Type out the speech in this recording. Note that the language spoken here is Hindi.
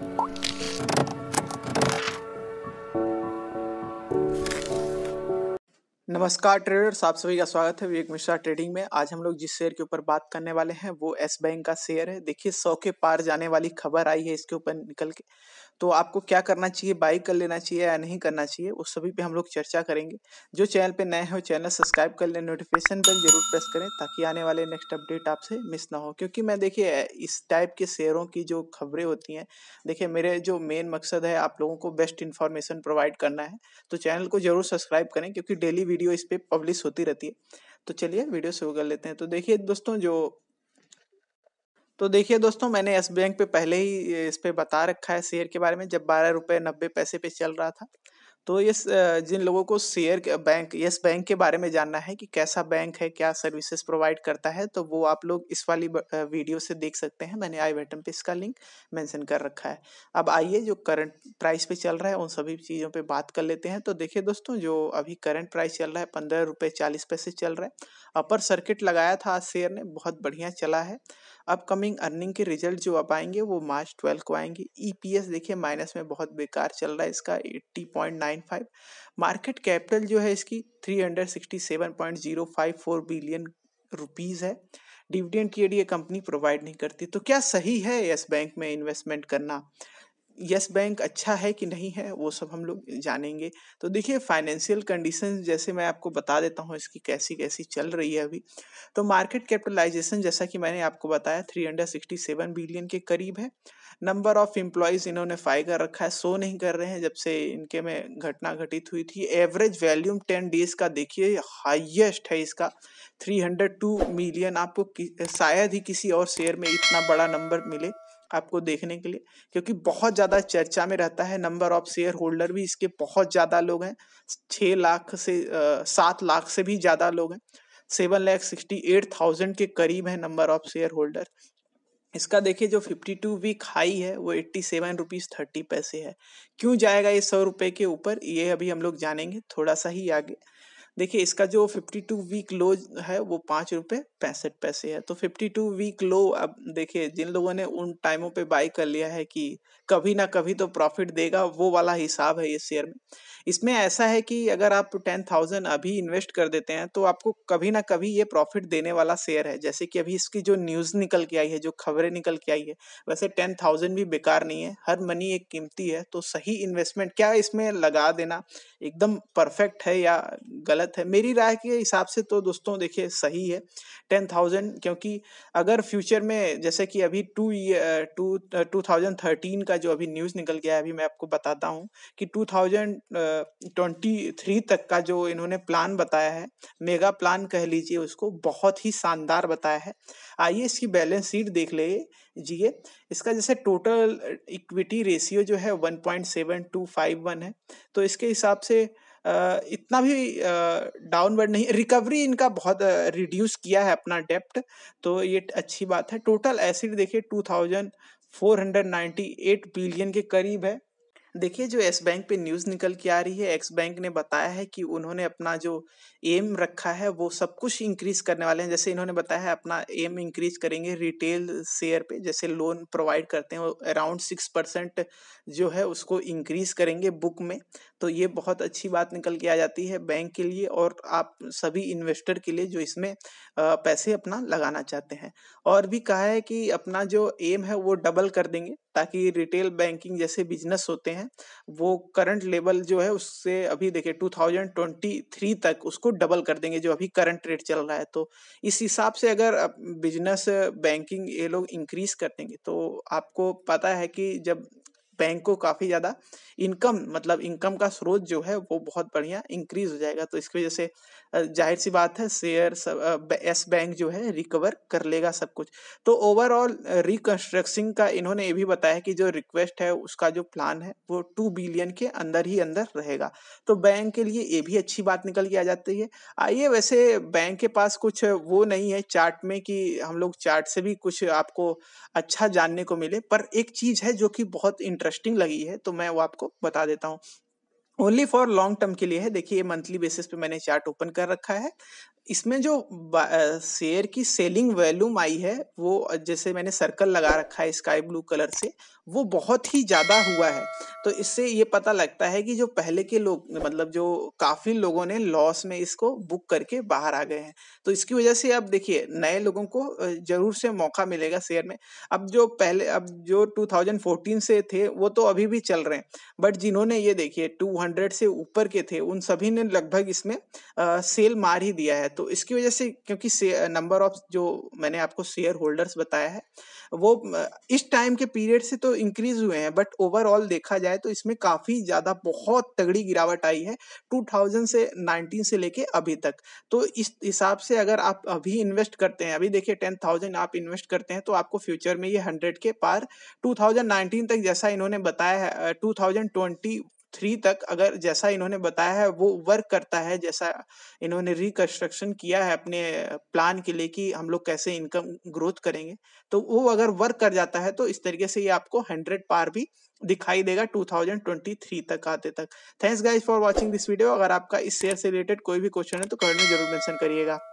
you नमस्कार ट्रेडर्स आप सभी का स्वागत है विवेक मिश्रा ट्रेडिंग में आज हम लोग जिस शेयर के ऊपर बात करने वाले हैं वो एस बैंक का शेयर है देखिए सौ के पार जाने वाली खबर आई है इसके ऊपर निकल के तो आपको क्या करना चाहिए बाई कर लेना चाहिए या नहीं करना चाहिए उस सभी पे हम लोग चर्चा करेंगे जो चैनल पे नए हो चैनल सब्सक्राइब कर लें नोटिफिकेशन बेल जरूर प्रेस करें ताकि आने वाले नेक्स्ट अपडेट आपसे मिस ना हो क्योंकि मैं देखिए इस टाइप के शेयरों की जो खबरें होती हैं देखिए मेरे जो मेन मकसद है आप लोगों को बेस्ट इन्फॉर्मेशन प्रोवाइड करना है तो चैनल को जरूर सब्सक्राइब करें क्योंकि डेली वीडियो वीडियो इस पर पब्लिश होती रहती है तो चलिए वीडियो शुरू कर लेते हैं तो देखिए दोस्तों जो तो देखिए दोस्तों मैंने एस बैंक पे पहले ही इस पर बता रखा है शेयर के बारे में जब बारह रुपये नब्बे पैसे पे चल रहा था तो ये जिन लोगों को शेयर बैंक यस बैंक के बारे में जानना है कि कैसा बैंक है क्या सर्विसेज प्रोवाइड करता है तो वो आप लोग इस वाली वीडियो से देख सकते हैं मैंने आई बटन पे इसका लिंक मेंशन कर रखा है अब आइए जो करंट प्राइस पे चल रहा है उन सभी चीज़ों पे बात कर लेते हैं तो देखिए दोस्तों जो अभी करंट प्राइस चल रहा है पंद्रह रुपये चालीस पैसे चल रहा है अपर सर्किट लगाया था आज शेयर ने बहुत बढ़िया चला है अपकमिंग अर्निंग के रिजल्ट जो आप आएंगे वो मार्च ट्वेल्थ को आएंगे ईपीएस e देखिए माइनस में बहुत बेकार चल रहा है इसका eighty point nine five market capital जो है इसकी three hundred sixty seven point zero five four billion rupees है डिविडेंड की ये कंपनी प्रोवाइड नहीं करती तो क्या सही है यस बैंक में इन्वेस्टमेंट करना यस बैंक अच्छा है कि नहीं है वो सब हम लोग जानेंगे तो देखिए फाइनेंशियल कंडीशन जैसे मैं आपको बता देता हूँ इसकी कैसी कैसी चल रही है अभी तो मार्केट कैपिटलाइजेशन जैसा कि मैंने आपको बताया three hundred sixty seven billion के करीब है नंबर ऑफ एम्प्लॉयज इन्होंने फाई कर रखा है सो नहीं कर रहे हैं जब से इनके में घटना घटित हुई थी एवरेज वैल्यूम टेन डेज का देखिए हाइएस्ट है इसका टू मिलियन आपको शायद ही किसी और शेयर में इतना बड़ा नंबर मिले आपको देखने के लिए क्योंकि बहुत ज़्यादा चर्चा में रहता है नंबर ऑफ शेयर होल्डर भी इसके बहुत ज़्यादा लोग हैं छः लाख से सात लाख से भी ज़्यादा लोग हैं seven lakh sixty eight thousand के करीब है नंबर ऑफ शेयर होल्डर इसका देखिए जो फिफ्टी टू वीक हाई है वो एट्टी सेवन रुपीज़ थर्टी पैसे है क्यों जाएगा ये सौ रुपए के ऊपर ये अभी हम लोग जानेंगे थोड़ा सा ही आगे देखिए इसका जो 52 वीक लो है वो पाँच रुपये पैंसठ पैसे है तो 52 वीक लो अब देखिए जिन लोगों ने उन टाइमों पे बाई कर लिया है कि कभी ना कभी तो प्रॉफिट देगा वो वाला हिसाब है ये शेयर में इसमें ऐसा है कि अगर आप टेन थाउजेंड अभी इन्वेस्ट कर देते हैं तो आपको कभी ना कभी ये प्रॉफिट देने वाला शेयर है जैसे कि अभी इसकी जो न्यूज़ निकल के आई है जो खबरें निकल के आई है वैसे टेन थाउजेंड भी बेकार नहीं है हर मनी एक कीमती है तो सही इन्वेस्टमेंट क्या इसमें लगा देना एकदम परफेक्ट है या गलत गलत है मेरी राय के हिसाब से तो दोस्तों देखिए सही है टेन थाउजेंड क्योंकि अगर फ्यूचर में जैसे कि अभी two two two thousand thirteen का जो अभी न्यूज़ निकल गया है अभी मैं आपको बताता हूँ कि टू थाउजेंड ट्वेंटी थ्री तक का जो इन्होंने प्लान बताया है मेगा प्लान कह लीजिए उसको बहुत ही शानदार बताया है आइए इसकी बैलेंस शीट देख ले जीए इसका जैसे टोटल इक्विटी रेशियो जो है one point seven two five one है तो इसके हिसाब से इतना भी डाउनवर्ड नहीं रिकवरी इनका बहुत रिड्यूस किया है अपना डेप्ट तो ये अच्छी बात है टोटल एसिड देखिए two thousand four hundred ninety eight billion के करीब है देखिए जो येस बैंक पे न्यूज़ निकल के आ रही है, एक्स बैंक ने बताया है कि उन्होंने अपना जो एम रखा है वो सब कुछ इंक्रीज़ करने वाले हैं। जैसे इन्होंने बताया है अपना एम इंक्रीज़ करेंगे रिटेल शेयर पे जैसे लोन प्रोवाइड करते हैं वो अराउंड परसेंट जो है उसको इंक्रीज़ करेंगे बुक में। तो ये बहुत अच्छी बात निकल के आ जाती है बैंक के लिए और आप सभी इन्वेस्टर के लिए जो इसमें पैसे अपना लगाना चाहते हैं। और भी कहा है कि अपना जो एम है वो डबल कर देंगे ताकि रिटेल बैंकिंग जैसे बिजनेस होते हैं वो करंट लेवल जो है उससे अभी देखिए 2023 तक उसको डबल कर देंगे जो अभी करंट रेट चल रहा है तो इस हिसाब से अगर बिजनेस बैंकिंग ये लोग इंक्रीज कर देंगे तो आपको पता है कि जब बैंक को काफी ज्यादा इनकम मतलब इनकम का स्रोत जो है वो बहुत बढ़िया इंक्रीज हो जाएगा तो इसकी वजह से जाहिर सी बात है शेयर एस बैंक जो है रिकवर कर लेगा सब कुछ तो ओवरऑल रिकंस्ट्रक्शन का इन्होंने ये भी बताया कि जो रिक्वेस्ट है उसका जो प्लान है वो टू बिलियन के अंदर ही अंदर रहेगा तो बैंक के लिए ये भी अच्छी बात निकल के आ जाती है आइए वैसे बैंक के पास कुछ वो नहीं है चार्ट में कि हम लोग चार्ट से भी कुछ आपको अच्छा जानने को मिले पर एक चीज है जो कि बहुत इंटरेस्ट इंटरेस्टिंग लगी है तो मैं वो आपको बता देता हूँ ओनली फॉर लॉन्ग टर्म के लिए है देखिए मंथली बेसिस पे मैंने चार्ट ओपन कर रखा है इसमें जो शेयर की सेलिंग वैल्यूम आई है वो जैसे मैंने सर्कल लगा रखा है स्काई ब्लू कलर से वो बहुत ही ज़्यादा हुआ है तो इससे ये पता लगता है कि जो पहले के लोग मतलब जो काफ़ी लोगों ने लॉस में इसको बुक करके बाहर आ गए हैं तो इसकी वजह से अब देखिए नए लोगों को ज़रूर से मौका मिलेगा शेयर में अब जो पहले अब जो 2014 से थे वो तो अभी भी चल रहे हैं बट जिन्होंने ये देखिए 200 से ऊपर के थे उन सभी ने लगभग इसमें आ, सेल मार ही दिया है तो इसकी वजह से क्योंकि नंबर ऑफ जो मैंने आपको शेयर होल्डर्स बताया है वो इस टाइम के पीरियड से तो इंक्रीज हुए हैं बट ओवरऑल देखा जाए तो इसमें काफ़ी ज़्यादा बहुत तगड़ी गिरावट आई है 2000 से 19 से लेके अभी तक तो इस हिसाब से अगर आप अभी इन्वेस्ट करते हैं अभी देखिए टेन थाउजेंड आप इन्वेस्ट करते हैं तो आपको फ्यूचर में ये हंड्रेड के पार टू तक जैसा इन्होंने बताया है टू थ्री तक अगर जैसा इन्होंने बताया है वो वर्क करता है जैसा इन्होंने रिकंस्ट्रक्शन किया है अपने प्लान के लिए कि हम लोग कैसे इनकम ग्रोथ करेंगे तो वो अगर वर्क कर जाता है तो इस तरीके से ये आपको हंड्रेड पार भी दिखाई देगा 2023 तक आते तक thanks guys for watching this video अगर आपका इस शेयर से रिलेटेड कोई भी क्वेश्चन है तो कमेंट में जरूर मैंशन करिएगा